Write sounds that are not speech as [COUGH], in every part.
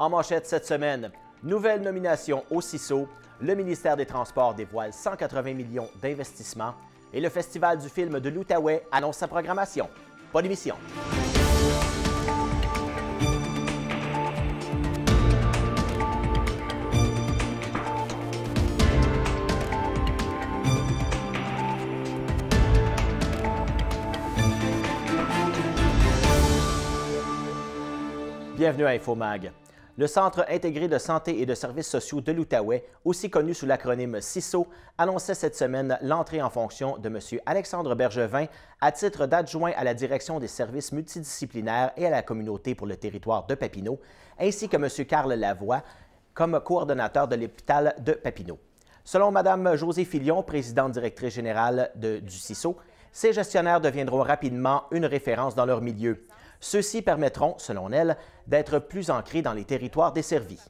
En manchette cette semaine, nouvelle nomination au CISO, le ministère des Transports dévoile 180 millions d'investissements et le Festival du film de l'Outaouais annonce sa programmation. Bonne émission! Bienvenue à InfoMag le Centre intégré de santé et de services sociaux de l'Outaouais, aussi connu sous l'acronyme CISO, annonçait cette semaine l'entrée en fonction de M. Alexandre Bergevin à titre d'adjoint à la direction des services multidisciplinaires et à la communauté pour le territoire de Papineau, ainsi que M. Carl Lavoie comme coordonnateur de l'hôpital de Papineau. Selon Mme José Filion, présidente directrice générale du CISO, ces gestionnaires deviendront rapidement une référence dans leur milieu. Ceux-ci permettront, selon elle, d'être plus ancrés dans les territoires desservis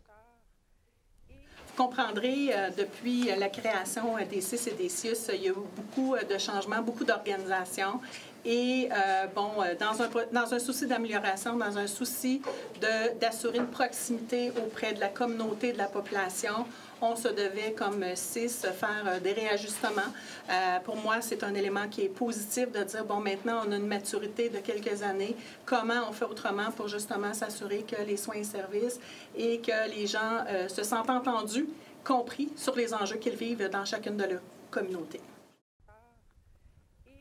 Vous comprendrez, euh, depuis la création des CIS et des il y a eu beaucoup euh, de changements, beaucoup d'organisations. Et euh, bon, dans un, dans un souci d'amélioration, dans un souci d'assurer une proximité auprès de la communauté, de la population, on se devait, comme CIS, faire euh, des réajustements. Euh, pour moi, c'est un élément qui est positif de dire, bon, maintenant, on a une maturité de quelques années. Comment on fait autrement pour justement s'assurer que les soins et services et que les gens euh, se sentent entendus, compris sur les enjeux qu'ils vivent dans chacune de leurs communautés.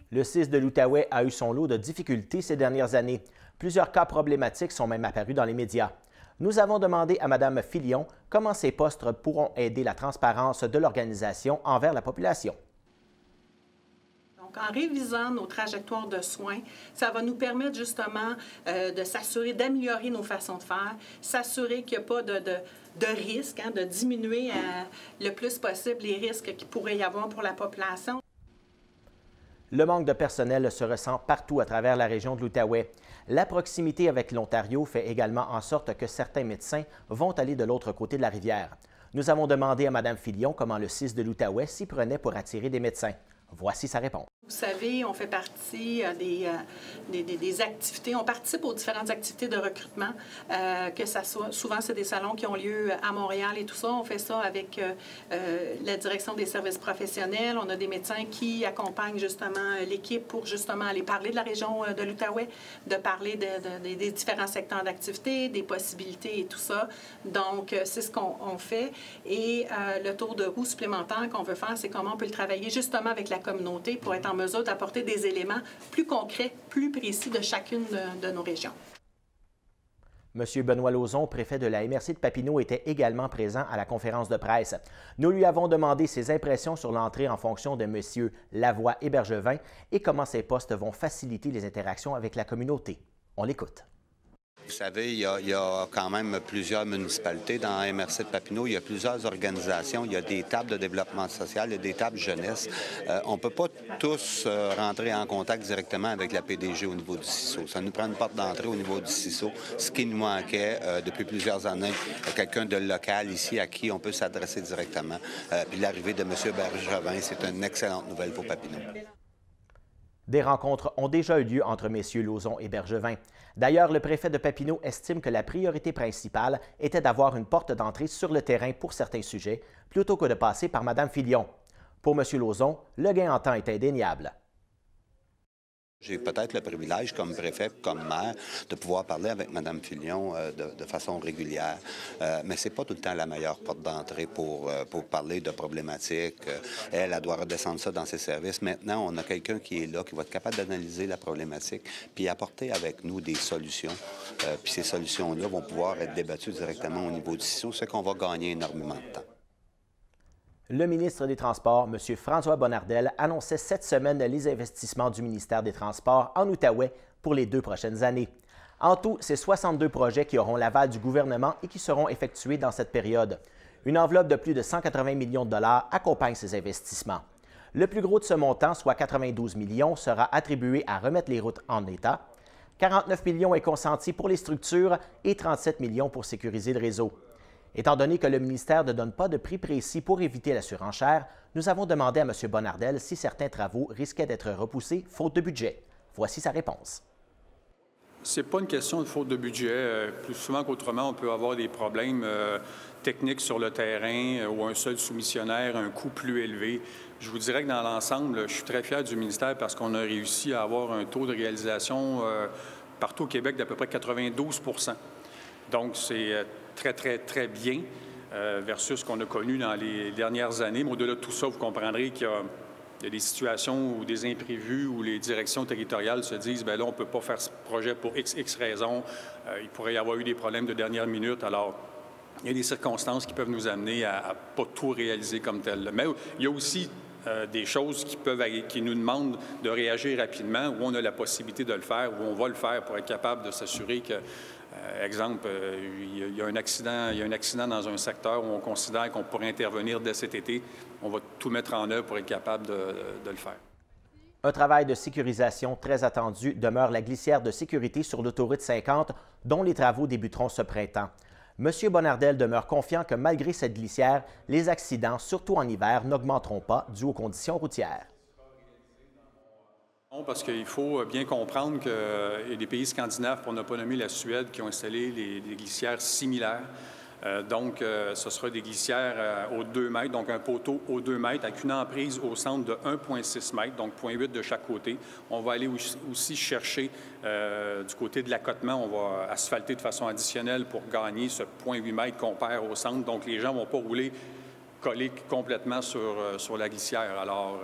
Le CIS de l'Outaouais a eu son lot de difficultés ces dernières années. Plusieurs cas problématiques sont même apparus dans les médias. Nous avons demandé à Mme Filion comment ces postes pourront aider la transparence de l'organisation envers la population. Donc, en révisant nos trajectoires de soins, ça va nous permettre justement euh, de s'assurer d'améliorer nos façons de faire, s'assurer qu'il n'y a pas de, de risque, hein, de diminuer euh, le plus possible les risques qu'il pourrait y avoir pour la population. Le manque de personnel se ressent partout à travers la région de l'Outaouais. La proximité avec l'Ontario fait également en sorte que certains médecins vont aller de l'autre côté de la rivière. Nous avons demandé à Mme Filion comment le 6 de l'Outaouais s'y prenait pour attirer des médecins. Voici sa réponse. Vous savez, on fait partie euh, euh, des, des, activités, on participe aux différentes activités de recrutement, euh, que ça soit, souvent c'est des salons qui ont lieu à Montréal et tout ça. On fait ça avec la direction des services professionnels. On a des médecins qui accompagnent justement l'équipe pour justement aller parler de la région de l'Outaouais, de parler des différents secteurs d'activité, des possibilités et tout ça. Donc, c'est ce qu'on fait. Et le tour de roue supplémentaire qu'on veut faire, c'est comment on peut le travailler justement avec la la communauté pour être en mesure d'apporter des éléments plus concrets, plus précis de chacune de, nos régions. Monsieur Benoît Lauzon, préfet de la MRC de Papineau, était également présent à la conférence de presse. Nous lui avons demandé ses impressions sur l'entrée en fonction de Monsieur Lavoie et et comment ces postes vont faciliter les interactions avec la communauté. On l'écoute. Vous savez, il y, a, quand même plusieurs municipalités. Dans MRC de Papineau, il y a plusieurs organisations. Il y a des tables de développement social, et des tables jeunesse. Euh, on ne peut pas tous euh, rentrer en contact directement avec la PDG au niveau du CISO. Ça nous prend une porte d'entrée au niveau du CISO, ce qui nous manquait euh, depuis plusieurs années. Quelqu'un de local ici à qui on peut s'adresser directement. puis l'arrivée de M. Bergevin, c'est une excellente nouvelle pour Papineau. Des rencontres ont déjà eu lieu entre messieurs Lozon et Bergevin. D'ailleurs, le préfet de Papineau estime que la priorité principale était d'avoir une porte d'entrée sur le terrain pour certains sujets, plutôt que de passer par Mme Filion. Pour M. Lauzon, le gain en temps est indéniable. J'ai peut-être le privilège, comme préfet, comme maire, de pouvoir parler avec Mme Fillion euh, de, façon régulière, euh, Mais mais n'est pas tout le temps la meilleure porte d'entrée pour, euh, pour parler de problématiques. Elle, elle doit redescendre ça dans ses services. Maintenant, on a quelqu'un qui est là, qui va être capable d'analyser la problématique, puis apporter avec nous des solutions. puis ces solutions-là vont pouvoir être débattues directement au niveau du CISO, ce qu'on va gagner énormément de temps. Le ministre des Transports, M. François Bonnardel, annonçait cette semaine les investissements du ministère des Transports en Outaouais pour les deux prochaines années. En tout, c'est 62 projets qui auront l'aval du gouvernement et qui seront effectués dans cette période. Une enveloppe de plus de 180 millions de dollars accompagne ces investissements. Le plus gros de ce montant, soit 92 millions, sera attribué à remettre les routes en état. 49 millions est consenti pour les structures et 37 millions pour sécuriser le réseau. Étant donné que le ministère ne donne pas de prix précis pour éviter la surenchère, nous avons demandé à M. Bonnardel si certains travaux risquaient d'être repoussés faute de budget. Voici sa réponse. C'est pas une question de faute de budget. Euh, plus souvent qu'autrement, on peut avoir des problèmes euh, techniques sur le terrain euh, ou un seul soumissionnaire, un coût plus élevé. Je vous dirais que dans l'ensemble, je suis très fier du ministère parce qu'on a réussi à avoir un taux de réalisation partout au Québec d'à peu près 92 Donc, c'est très, très, très bien euh, versus ce qu'on a connu dans les dernières années. Mais au-delà de tout ça, vous comprendrez qu'il y a des situations ou des imprévus où les directions territoriales se disent, ben là, on ne peut pas faire ce projet pour X, X raisons. Euh, il pourrait y avoir eu des problèmes de dernière minute. Alors, il y a des circonstances qui peuvent nous amener à ne pas tout réaliser comme tel. Mais il y a aussi euh, des choses qui, peuvent, qui nous demandent de réagir rapidement, où on a la possibilité de le faire, où on va le faire pour être capable de s'assurer que euh, exemple, euh, il y, a un accident, il a un accident dans un secteur où on considère qu'on pourrait intervenir dès cet été. On va tout mettre en œuvre pour être capable de, le faire. Un travail de sécurisation très attendu demeure la glissière de sécurité sur l'autoroute 50, dont les travaux débuteront ce printemps. M. Bonardel demeure confiant que malgré cette glissière, les accidents, surtout en hiver, n'augmenteront pas dû aux conditions routières parce qu'il faut bien comprendre que euh, des pays scandinaves, pour ne pas nommer la Suède, qui ont installé des glissières similaires. Euh, donc, euh, ce sera des glissières aux 2 mètres, donc un poteau aux 2 mètres avec une emprise au centre de 1,6 mètres, donc 0,8 de chaque côté. On va aller aussi chercher du côté de l'accotement, on va asphalter de façon additionnelle pour gagner ce 0,8 mètres qu'on perd au centre. Donc, les gens ne vont pas rouler collés complètement sur, sur la glissière. Alors,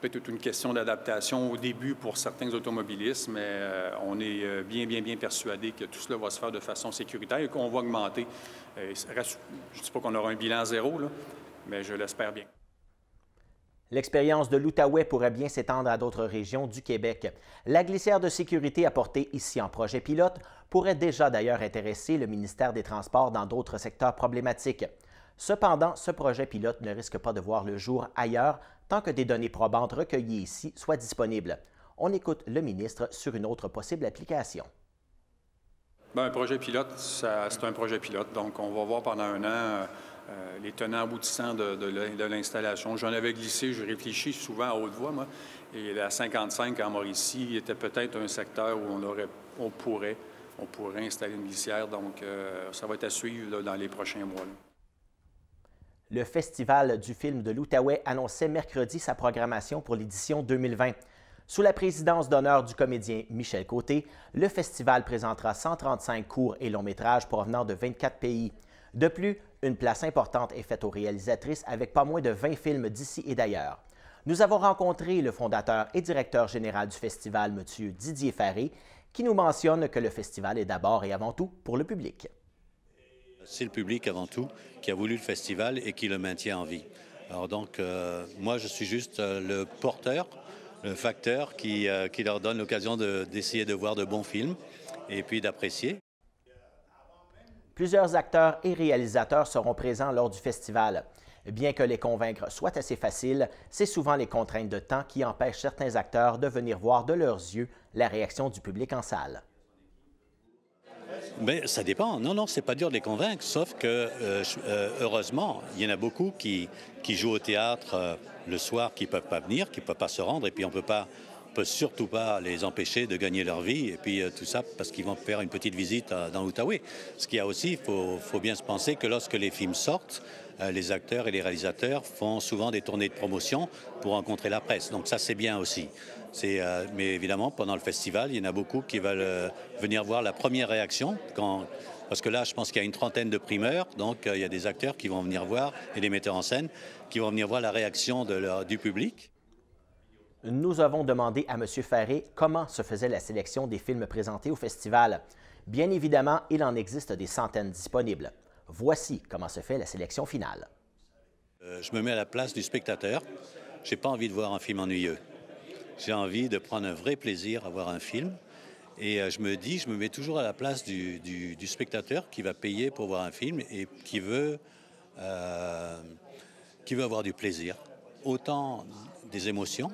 peut-être une question d'adaptation au début pour certains automobilistes, mais euh, on est euh, bien, bien, bien persuadé que tout cela va se faire de façon sécuritaire et qu'on va augmenter. Euh, je ne dis pas qu'on aura un bilan zéro, mais je l'espère bien. L'expérience de l'Outaouais pourrait bien s'étendre à d'autres régions du Québec. La glissière de sécurité apportée ici en projet pilote pourrait déjà d'ailleurs intéresser le ministère des Transports dans d'autres secteurs problématiques. Cependant, ce projet pilote ne risque pas de voir le jour ailleurs tant que des données probantes recueillies ici soient disponibles. On écoute le ministre sur une autre possible application. Bien, un projet pilote, c'est un projet pilote. Donc, on va voir pendant un an euh, euh, les tenants aboutissants de, l'installation. J'en avais glissé, je réfléchis souvent à haute voix, moi. Et la 55 en Mauricie était peut-être un secteur où on, aurait, pourrait, on pourrait installer une glissière. Donc, euh, ça va être à suivre dans les prochains mois. Le Festival du film de l'Outaouais annonçait mercredi sa programmation pour l'édition 2020. Sous la présidence d'honneur du comédien Michel Côté, le festival présentera 135 courts et longs métrages provenant de 24 pays. De plus, une place importante est faite aux réalisatrices avec pas moins de 20 films d'ici et d'ailleurs. Nous avons rencontré le fondateur et directeur général du festival, M. Didier Faré, qui nous mentionne que le festival est d'abord et avant tout pour le public. C'est le public avant tout qui a voulu le festival et qui le maintient en vie. Alors donc, euh, moi, je suis juste euh, le porteur, le facteur qui, euh, qui leur donne l'occasion d'essayer de voir de bons films et puis d'apprécier. Plusieurs acteurs et réalisateurs seront présents lors du festival. Bien que les convaincre soit assez facile, c'est souvent les contraintes de temps qui empêchent certains acteurs de venir voir de leurs yeux la réaction du public en salle. Mais ça dépend. Non, non, c'est pas dur de les convaincre, sauf que euh, euh, heureusement, il y en a beaucoup qui, qui jouent au théâtre euh, le soir, qui ne peuvent pas venir, qui ne peuvent pas se rendre, et puis on peut pas peut surtout pas les empêcher de gagner leur vie, et puis tout ça parce qu'ils vont faire une petite visite dans l'Outaouais. Ce qu'il y a aussi, il faut bien se penser que lorsque les films sortent, euh, les acteurs et les réalisateurs font souvent des tournées de promotion pour rencontrer la presse. Donc ça, c'est bien aussi. Euh, mais évidemment, pendant le festival, il y en a beaucoup qui veulent euh, venir voir la première réaction. parce que là, je pense qu'il y a une trentaine de primeurs, donc il y a des acteurs qui vont venir voir, et des metteurs en scène, qui vont venir voir la réaction du public. Nous avons demandé à M. Faré comment se faisait la sélection des films présentés au festival. Bien évidemment, il en existe des centaines disponibles. Voici comment se fait la sélection finale. Euh, je me mets à la place du spectateur. J'ai pas envie de voir un film ennuyeux. J'ai envie de prendre un vrai plaisir à voir un film. Et euh, je me dis, je me mets toujours à la place du, spectateur qui va payer pour voir un film et qui veut, euh, qui veut avoir du plaisir. Autant des émotions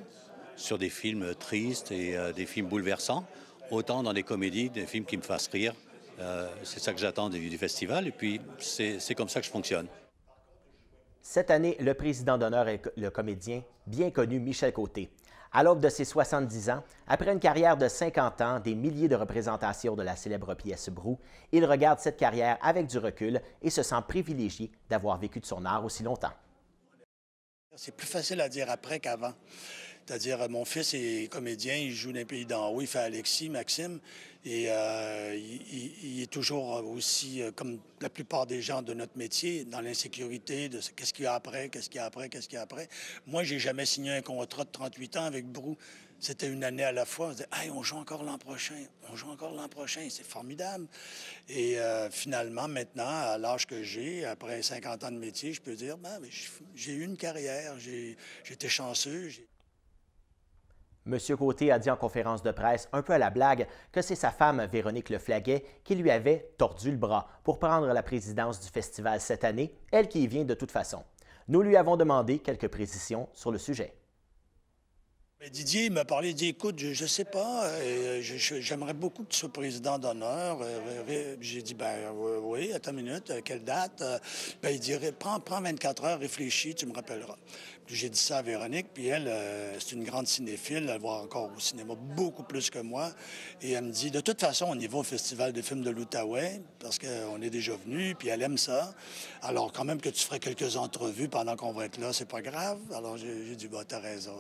sur des films tristes et des films bouleversants, autant dans des comédies, des films qui me fassent rire, euh, c'est ça que j'attends du, du festival et puis c'est comme ça que je fonctionne. Cette année, le président d'honneur est le comédien bien connu Michel Côté. À l'aube de ses 70 ans, après une carrière de 50 ans, des milliers de représentations de la célèbre pièce Brou, il regarde cette carrière avec du recul et se sent privilégié d'avoir vécu de son art aussi longtemps. C'est plus facile à dire après qu'avant. C'est-à-dire, euh, mon fils est comédien, il joue dans les pays d'en haut, il fait Alexis, Maxime, et euh, il, est toujours aussi, euh, comme la plupart des gens de notre métier, dans l'insécurité de qu'est-ce qu'il y a après, qu'est-ce qu'il y a après, qu'est-ce qu'il y a après. Moi, j'ai jamais signé un contrat de 38 ans avec Brou. C'était une année à la fois. On disait, hey, on joue encore l'an prochain, on joue encore l'an prochain, c'est formidable. Et finalement, maintenant, à l'âge que j'ai, après 50 ans de métier, je peux dire, ben, j'ai eu une carrière, j'étais chanceux. M. Côté a dit en conférence de presse, un peu à la blague, que c'est sa femme, Véronique Leflaguet, qui lui avait tordu le bras pour prendre la présidence du festival cette année, elle qui y vient de toute façon. Nous lui avons demandé quelques précisions sur le sujet. Didier m'a parlé, il dit écoute, je ne sais pas, euh, j'aimerais beaucoup que tu sois président d'honneur. Euh, j'ai dit ben, oui, attends une minute, euh, quelle date ben, Il dit prends, prends 24 heures, réfléchis, tu me rappelleras j'ai dit ça à Véronique, puis elle, euh, c'est une grande cinéphile, elle voit encore au cinéma beaucoup plus que moi. Et elle me dit, de toute façon, on y va au Festival de films de l'Outaouais, parce qu'on est déjà venu, puis elle aime ça. Alors, quand même que tu ferais quelques entrevues pendant qu'on va être là, c'est pas grave. Alors, j'ai dit, bah, t'as raison.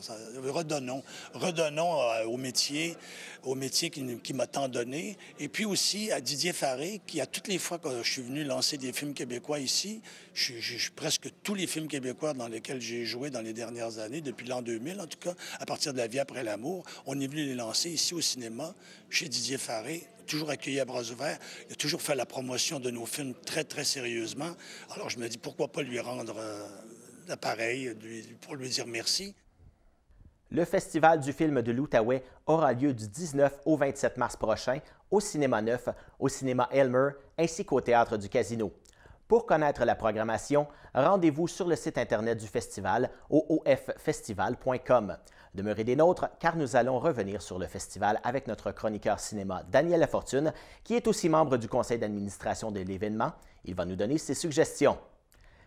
redonnons, redonnons euh, au métier, au métier qui, m'a tant donné. Et puis aussi à Didier Faré, qui, à toutes les fois que je suis venu lancer des films québécois ici, presque tous les films québécois dans lesquels j'ai joué, dans les dernières années, depuis l'an 2000 en tout cas, à partir de La vie après l'amour. On est venu les lancer ici au cinéma, chez Didier Farré, toujours accueilli à bras ouverts. Il a toujours fait la promotion de nos films très, très sérieusement. Alors je me dis, pourquoi pas lui rendre euh, l'appareil pour lui dire merci. Le Festival du film de l'Outaouais aura lieu du 19 au 27 mars prochain au Cinéma Neuf, au Cinéma Elmer ainsi qu'au Théâtre du Casino. Pour connaître la programmation, rendez-vous sur le site Internet du festival, ooffestival.com. Demeurez des nôtres car nous allons revenir sur le festival avec notre chroniqueur cinéma Daniel Lafortune, qui est aussi membre du conseil d'administration de l'événement. Il va nous donner ses suggestions.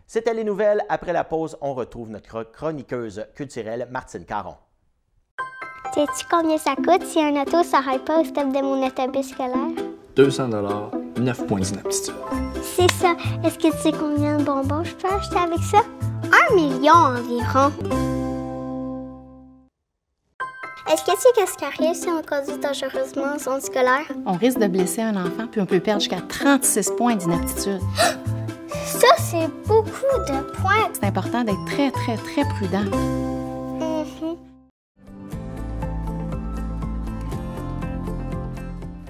C'était les nouvelles. Après la pause, on retrouve notre chroniqueuse culturelle Martine Caron. Sais-tu combien ça coûte si un auto s'arrête pas au stade de mon scolaire? 200 9 points d'inaptitude. C'est ça. Est-ce que tu sais combien de bonbons je peux acheter avec ça? Un million environ. Est-ce que tu sais qu'est-ce qui arrive si on conduit dangereusement en zone scolaire? On risque de blesser un enfant, puis on peut perdre jusqu'à 36 points d'inaptitude. [GASPS] Ça, c'est beaucoup de points. C'est important d'être très, très, très prudent. Mm-hmm.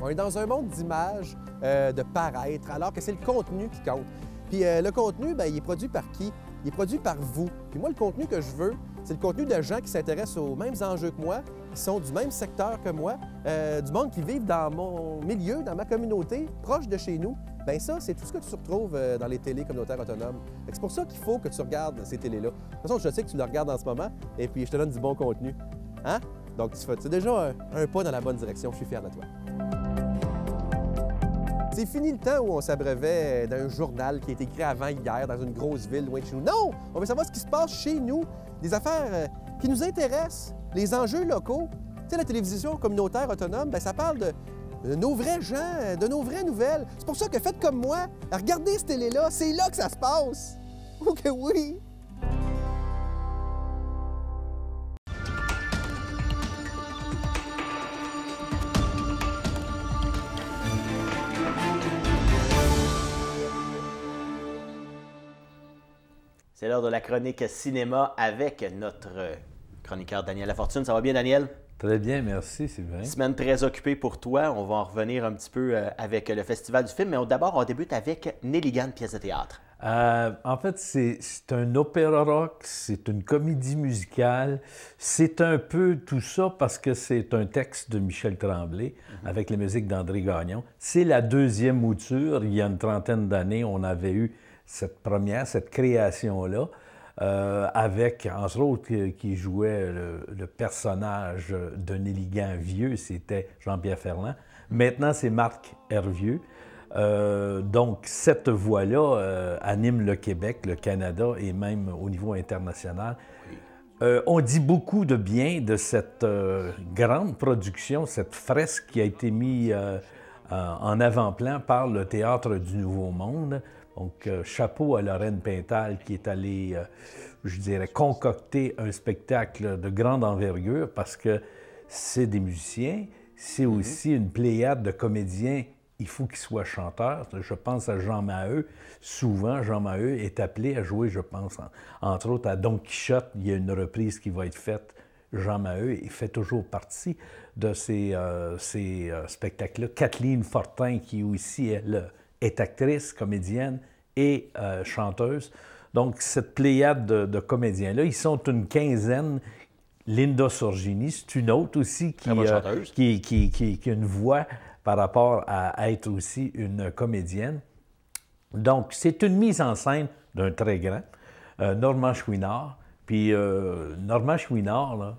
On est dans un monde d'images euh, de paraître, alors que c'est le contenu qui compte. Puis euh, le contenu, bien, il est produit par qui? Il est produit par vous. Puis moi, le contenu que je veux, c'est le contenu de gens qui s'intéressent aux mêmes enjeux que moi, qui sont du même secteur que moi, euh, du monde qui vivent dans mon milieu, dans ma communauté, proche de chez nous. Bien ça, c'est tout ce que tu retrouves dans les télés communautaires autonomes. C'est pour ça qu'il faut que tu regardes ces télés-là. De toute façon, je sais que tu les regardes en ce moment et puis je te donne du bon contenu. Hein? Donc, tu fais déjà un pas dans la bonne direction. Je suis fier de toi. C'est fini le temps où on s'abreuvait d'un journal qui a été écrit avant hier dans une grosse ville loin de chez nous. Non, on veut savoir ce qui se passe chez nous, des affaires euh, qui nous intéressent, les enjeux locaux. Tu sais, la télévision communautaire autonome, bien, ça parle de, nos vrais gens, de nos vraies nouvelles. C'est pour ça que faites comme moi, regardez ce télé-là, c'est là que ça se passe. Ok, oui! C'est l'heure de la chronique cinéma avec notre chroniqueur Daniel Lafortune. Ça va bien, Daniel? Très bien, merci, Sylvain. Semaine très occupée pour toi. On va en revenir un petit peu euh, avec le Festival du film, mais d'abord, on débute avec Nelly pièce de théâtre. Euh, en fait, c'est un opéra rock, c'est une comédie musicale, c'est un peu tout ça parce que c'est un texte de Michel Tremblay mhm. avec les musiques d'André Gagnon. C'est la deuxième mouture. Il y a une trentaine d'années, on avait eu cette première, cette création-là, euh, avec, entre autres, qui jouait le, personnage d'un élégant vieux, c'était Jean-Pierre Ferland. Maintenant, c'est Marc Hervieux. Euh, donc, cette voix-là euh, anime le Québec, le Canada et même au niveau international. on dit beaucoup de bien de cette grande production, cette fresque qui a été mise en avant-plan par le Théâtre du Nouveau Monde. Donc, euh, chapeau à Lorraine Pintal qui est allée, euh, je dirais, concocter un spectacle de grande envergure parce que c'est des musiciens, c'est mhm. aussi une pléiade de comédiens. Il faut qu'ils soient chanteurs. Je pense à Jean Maheu. Souvent, Jean Maheu est appelé à jouer, je pense, entre autres à Don Quichotte. Il y a une reprise qui va être faite. Jean Maheu fait toujours partie de ces, euh, spectacles-là. Kathleen Fortin, qui aussi, est là est actrice, comédienne et euh, chanteuse. Donc, cette pléiade de, comédiens-là, ils sont une quinzaine. Linda Sorgini, c'est une autre aussi qui, euh, qui, a une voix par rapport à être aussi une comédienne. Donc, c'est une mise en scène d'un très grand, Norman euh, Normand Chouinard. Puis, Normand Chouinard, là,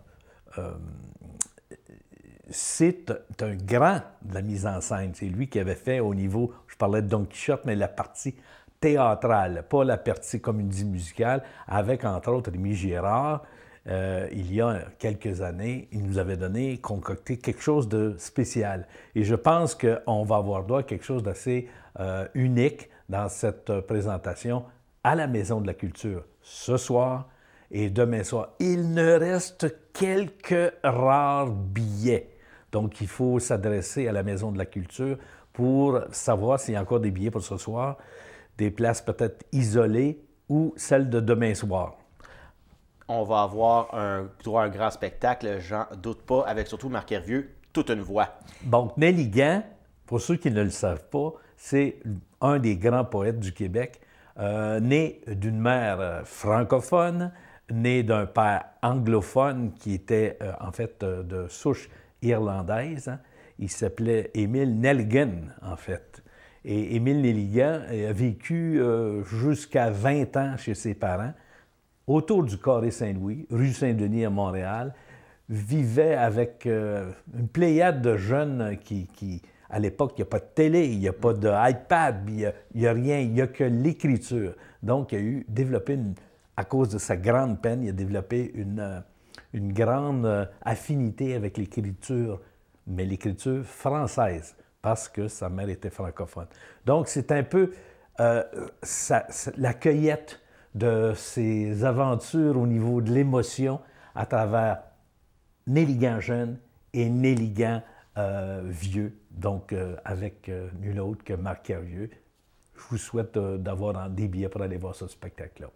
c'est un grand de la mise en scène. C'est lui qui avait fait au niveau, je parlais de Don Quichotte, mais la partie théâtrale, pas la partie comédie musicale, avec entre autres Rémi Gérard. Euh, il y a quelques années, il nous avait donné, concocté quelque chose de spécial. Et je pense qu'on va avoir droit à quelque chose d'assez euh, unique dans cette euh, présentation à la Maison de la Culture ce soir et demain soir. Il ne reste quelques rares billets. Donc, il faut s'adresser à la Maison de la Culture pour savoir s'il y a encore des billets pour ce soir, des places peut-être isolées ou celles de demain soir. On va avoir un, un grand spectacle, j'en doute pas, avec surtout Marc Hervieux, toute une voix. Donc, Gant, pour ceux qui ne le savent pas, c'est un des grands poètes du Québec, euh, né d'une mère euh, francophone, né d'un père anglophone qui était euh, en fait de souche irlandaise. Hein. Il s'appelait Émile Nelgen, en fait. Et Émile Nelligan a vécu euh, jusqu'à 20 ans chez ses parents, autour du Carré Saint-Louis, rue Saint-Denis à Montréal, vivait avec euh, une pléiade de jeunes qui, à l'époque, il n'y a pas de télé, il n'y a pas d'iPad, il n'y a, rien, il n'y a que l'écriture. Donc, il a eu développé, une, à cause de sa grande peine, il a développé une, euh, une grande euh, affinité avec l'écriture, mais l'écriture française, parce que sa mère était francophone. Donc, c'est un peu euh, la cueillette de ses aventures au niveau de l'émotion à travers Néligant jeune et Néligant euh, vieux, donc avec nul autre que Marc Hervieux. Je vous souhaite d'avoir des billets pour aller voir ce spectacle-là.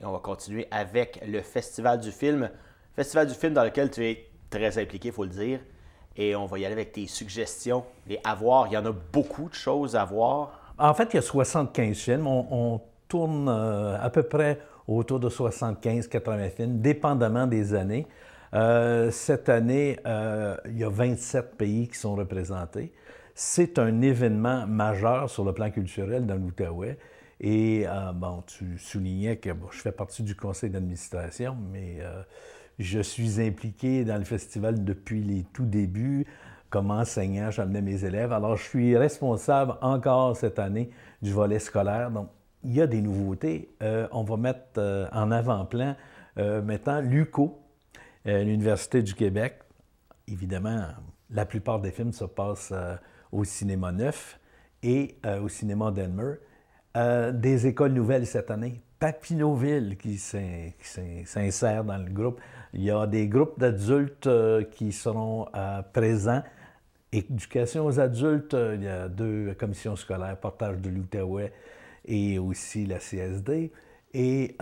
Et on va continuer avec le Festival du film. Festival du film dans lequel tu es très impliqué, il faut le dire. Et on va y aller avec tes suggestions. Et à il y en a beaucoup de choses à voir. En fait, il y a 75 films. On, tourne euh, à peu près autour de 75-80 films, dépendamment des années. Euh, cette année, euh, il y a 27 pays qui sont représentés. C'est un événement majeur sur le plan culturel dans l'Outaouais. Et bon, tu soulignais que je fais partie du conseil d'administration, mais je suis impliqué dans le festival depuis les tout débuts. Comme enseignant, j'amenais mes élèves. Alors, je suis responsable encore cette année du volet scolaire. Donc, il y a des nouveautés. Euh, on va mettre euh, en avant-plan euh, maintenant l'UCO, euh, l'Université du Québec. Évidemment, la plupart des films se passent au cinéma neuf et au cinéma d'Elmer. des écoles nouvelles cette année. Papineauville qui s'insère dans le groupe. Il y a des groupes d'adultes euh, qui seront euh, présents. Éducation aux adultes, euh, il y a deux commissions scolaires, Portage de l'Outaouais et aussi la CSD. Et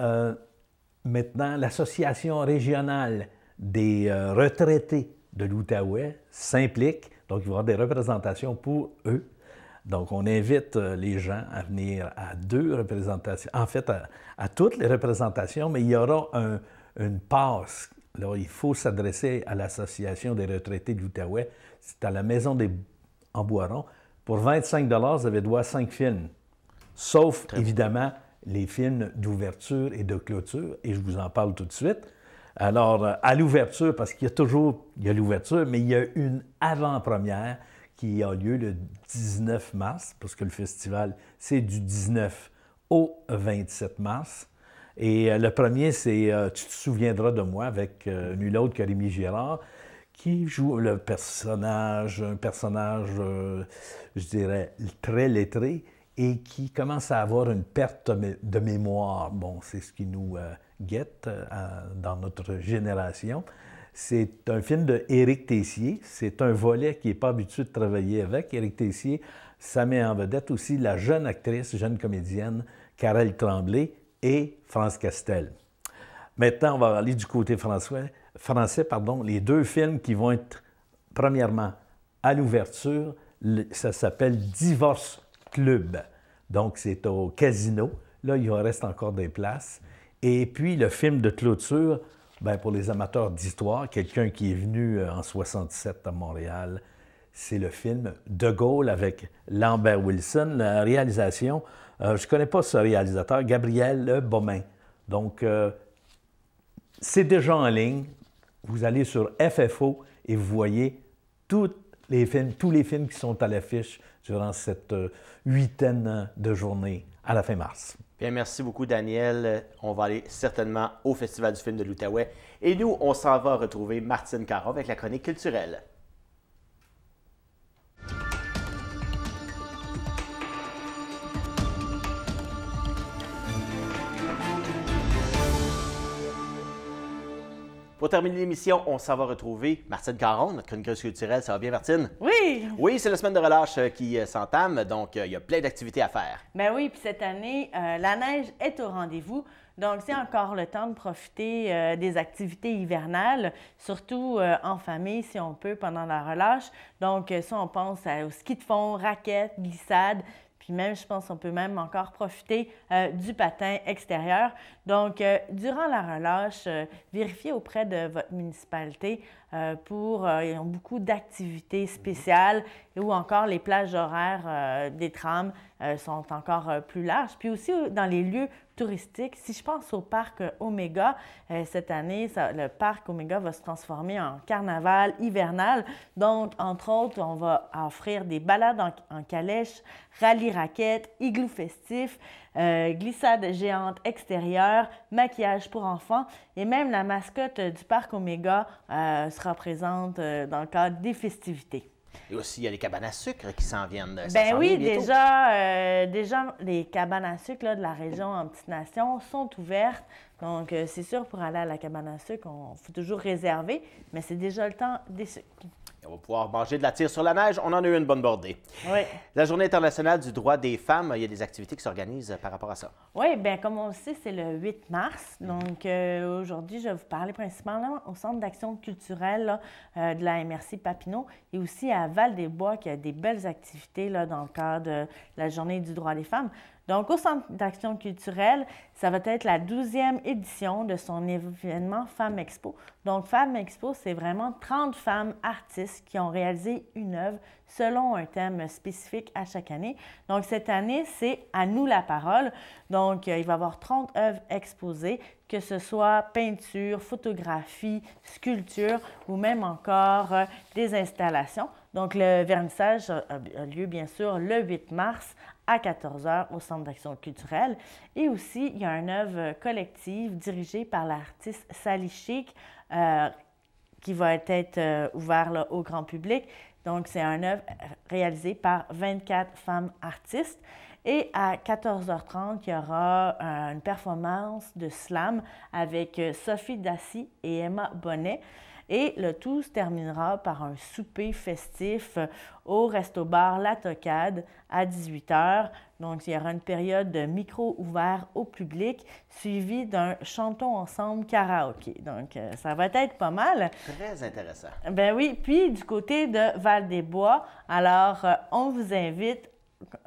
maintenant, l'Association régionale des retraités de l'Outaouais s'implique. Donc, il va y avoir des représentations pour eux. Donc, on invite les gens à venir à deux représentations, en fait, à, toutes les représentations, mais il y aura une passe alors, il faut s'adresser à l'Association des retraités de l'Outaouais. C'est à la Maison des en Pour 25 vous avez droit à 5 films, sauf évidemment les films d'ouverture et de clôture, et je vous en parle tout de suite. Alors, euh, à l'ouverture, parce qu'il y a toujours il y a l'ouverture, mais il y a une avant-première qui a lieu le 19 mars, parce que le festival, c'est du 19 au 27 mars. Et euh, le premier, c'est euh, Tu te souviendras de moi avec euh, nul autre que Rémi Girard, qui joue le personnage, un personnage, je dirais, très lettré et qui commence à avoir une perte de mémoire. Bon, c'est ce qui nous guette dans notre génération. C'est un film de Éric Tessier. C'est un volet qui n'est pas habitué de travailler avec. Éric Tessier, ça met en vedette aussi la jeune actrice, jeune comédienne, Karel Tremblay, et France Castel. Maintenant, on va aller du côté français, français pardon, les deux films qui vont être, premièrement, à l'ouverture, ça s'appelle Divorce Club. Donc, c'est au casino. Là, il en reste encore des places. Et puis, le film de clôture, ben, pour les amateurs d'histoire, quelqu'un qui est venu euh, en 67 à Montréal, c'est le film De Gaulle avec Lambert Wilson, la réalisation euh, je ne connais pas ce réalisateur, Gabriel Baumin. Donc, euh, c'est déjà en ligne. Vous allez sur FFO et vous voyez tous les films, tous les films qui sont à l'affiche durant cette euh, huitaine de journées à la fin mars. Bien, merci beaucoup, Daniel. On va aller certainement au Festival du film de l'Outaouais. Et nous, on s'en va retrouver Martine Caron avec la chronique culturelle. Pour terminer l'émission, on s'en va retrouver Martine Caron, notre chroniqueuse culturelle. Ça va bien, Martine? Oui! Oui, c'est la semaine de relâche euh, qui euh, s'entame, donc euh, il y a plein d'activités à faire. Ben oui, puis cette année, la neige est au rendez-vous. Donc, c'est encore le temps de profiter des activités hivernales, surtout en famille si on peut pendant la relâche. Donc, ça, on pense au ski de fond, raquettes, glissades, même, je pense qu'on peut même encore profiter euh, du patin extérieur. Donc, euh, durant la relâche, euh, vérifiez auprès de votre municipalité euh, pour euh, ils ont beaucoup d'activités spéciales ou encore les plages horaires euh, des trams sont encore plus larges. Puis aussi dans les lieux touristiques, si je pense au parc Omega, cette année, le parc Omega va se transformer en carnaval hivernal. Donc, entre autres, on va offrir des balades en, calèche, rallye raquettes, igloo festif. Euh, glissade géante extérieure, maquillage pour enfants et même la mascotte du parc Omega euh, sera présente euh, dans le cadre des festivités. Et aussi, il y a les cabanes à sucre qui s'en viennent. Ben oui, déjà, déjà, les cabanes à sucre de la région en petite nation sont ouvertes. Donc, c'est sûr, pour aller à la cabane à sucre, on faut toujours réserver, mais c'est déjà le temps des sucres on va pouvoir manger de la tire sur la neige. On en a eu une bonne bordée. Oui. La Journée internationale du droit des femmes, il y a des activités qui s'organisent euh, par rapport à ça. Oui, bien, comme on le sait, c'est le 8 mars. Donc, euh, aujourd'hui, je vais vous parler principalement au Centre d'action culturelle euh, de la MRC Papineau et aussi à Val-des-Bois, qui a des belles activités là, dans le cadre de la Journée du droit des femmes. Donc, au Centre d'action culturelle, ça va être la douzième édition de son événement Femmes Expo. Donc, Femmes Expo, c'est vraiment 30 femmes artistes qui ont réalisé une œuvre selon un thème spécifique à chaque année. Donc, cette année, c'est à nous la parole. Donc, euh, il va y avoir 30 œuvres exposées, que ce soit peinture, photographie, sculpture ou même encore euh, des installations. Donc, le vernissage a lieu, bien sûr, le 8 mars à 14h au Centre d'action culturelle. Et aussi, il y a un œuvre collective dirigée par l'artiste Sally Chic euh, qui va être euh, ouvert au grand public. Donc, c'est un œuvre euh, réalisée par 24 femmes artistes. Et à 14h30, il y aura une performance de slam avec Sophie Dassy et Emma Bonnet. Et le tout se terminera par un souper festif au resto-bar La Tocade à 18h. Donc, il y aura une période de micro ouvert au public suivie d'un chanton ensemble karaoké. Donc, euh, ça va être pas mal. Très intéressant. Ben oui. Puis, du côté de Val-des-Bois, alors, euh, on vous invite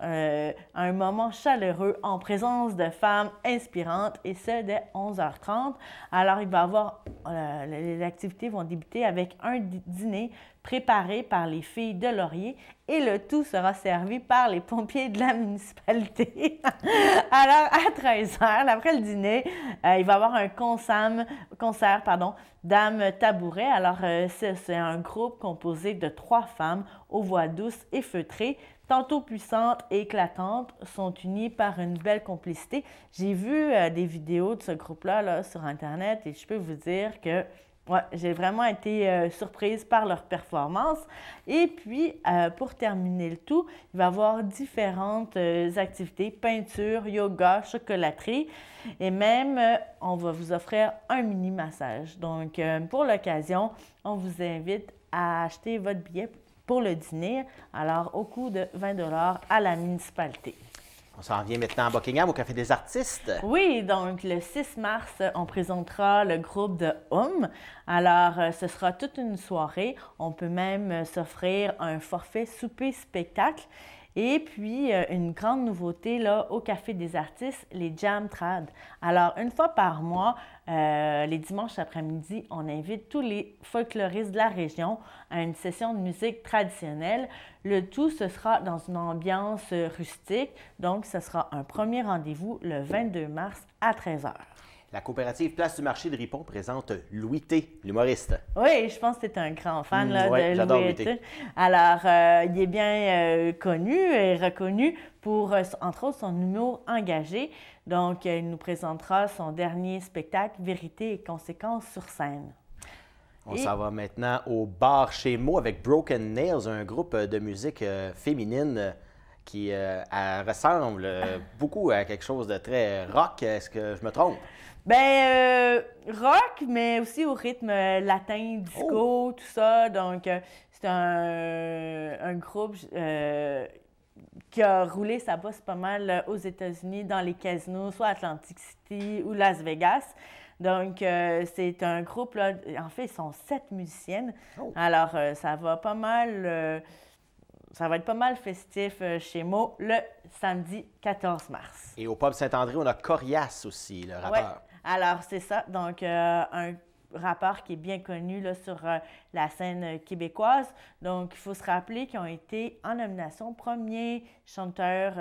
euh, un moment chaleureux en présence de femmes inspirantes et ce dès 11h30. Alors, il va avoir euh, les activités vont débuter avec un dîner préparé par les filles de Laurier et le tout sera servi par les pompiers de la municipalité. [LAUGHS] Alors, à 13h, après le dîner, euh, il va y avoir un concert pardon, d'âme tabouret. Alors, euh, c'est un groupe composé de trois femmes aux voix douces et feutrées tantôt puissantes et éclatantes, sont unies par une belle complicité. J'ai vu euh, des vidéos de ce groupe-là là, sur Internet et je peux vous dire que j'ai vraiment été euh, surprise par leur performance. Et puis, euh, pour terminer le tout, il va y avoir différentes euh, activités, peinture, yoga, chocolaterie. Et même, on va vous offrir un mini massage. Donc, pour l'occasion, on vous invite à acheter votre billet pour le dîner, alors au coût de 20 à la municipalité. On s'en vient maintenant à Buckingham au Café des artistes. Oui, donc le 6 mars, on présentera le groupe de Hum. Alors, euh, ce sera toute une soirée. On peut même euh, s'offrir un forfait souper-spectacle. Et puis, euh, une grande nouveauté là, au Café des artistes, les Jam Trad. Alors, une fois par mois, euh, les dimanches après-midi, on invite tous les folkloristes de la région à une session de musique traditionnelle. Le tout, ce sera dans une ambiance rustique. Donc, ce sera un premier rendez-vous le 22 mars à 13h. La coopérative Place du Marché de Ripon présente Louis T, l'humoriste. Oui, je pense que tu un grand fan mm, de Louis, T. Alors, euh, il est bien euh, connu et reconnu pour, euh, entre autres, son humour engagé. Donc, il nous présentera son dernier spectacle, Vérité et conséquences sur scène. On s'en va maintenant au bar chez Mo avec Broken Nails, un groupe de musique féminine qui euh, ressemble euh, beaucoup à quelque chose de très rock. Est-ce que je me trompe? Ben euh, rock, mais aussi au rythme latin, disco, oh! tout ça. Donc, c'est un, groupe qui a roulé sa bosse pas mal aux États-Unis, dans les casinos, soit Atlantic City ou Las Vegas. Donc, c'est un groupe, en fait, ils sont sept musiciennes. Oh! Alors, ça va pas mal ça va être pas mal festif euh, chez Mo le samedi 14 mars. Et au pub Saint-André, on a Corias aussi, le rappeur. Ouais. Alors, c'est ça. Donc, euh, un rappeur qui est bien connu là, sur euh, la scène québécoise. Donc, il faut se rappeler qu'ils ont été en nomination premier chanteur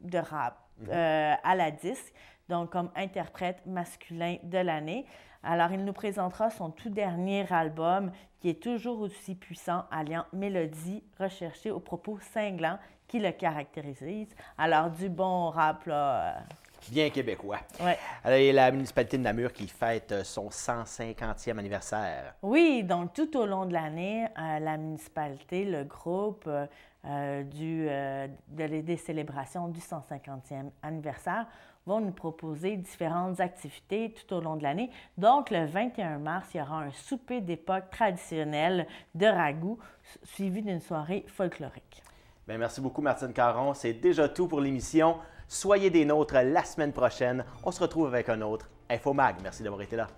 de rap mhm. à la disque, donc comme interprète masculin de l'année. Alors, il nous présentera son tout dernier album qui est toujours aussi puissant, alliant mélodie recherchée aux propos cinglants qui le caractérisent. Alors, du bon rap, là, euh. bien québécois. Ouais. Alors, il y a la municipalité de Namur qui fête euh, son 150e anniversaire. Oui, donc tout au long de l'année, euh, la municipalité, le groupe du, de, des célébrations du 150e anniversaire vont nous proposer différentes activités tout au long de l'année. Donc, le 21 mars, il y aura un souper d'époque traditionnel de ragoût suivi d'une soirée folklorique. merci beaucoup, Martine Caron. C'est déjà tout pour l'émission. Soyez des nôtres la semaine prochaine. On se retrouve avec un autre Infomag. Merci d'avoir été là.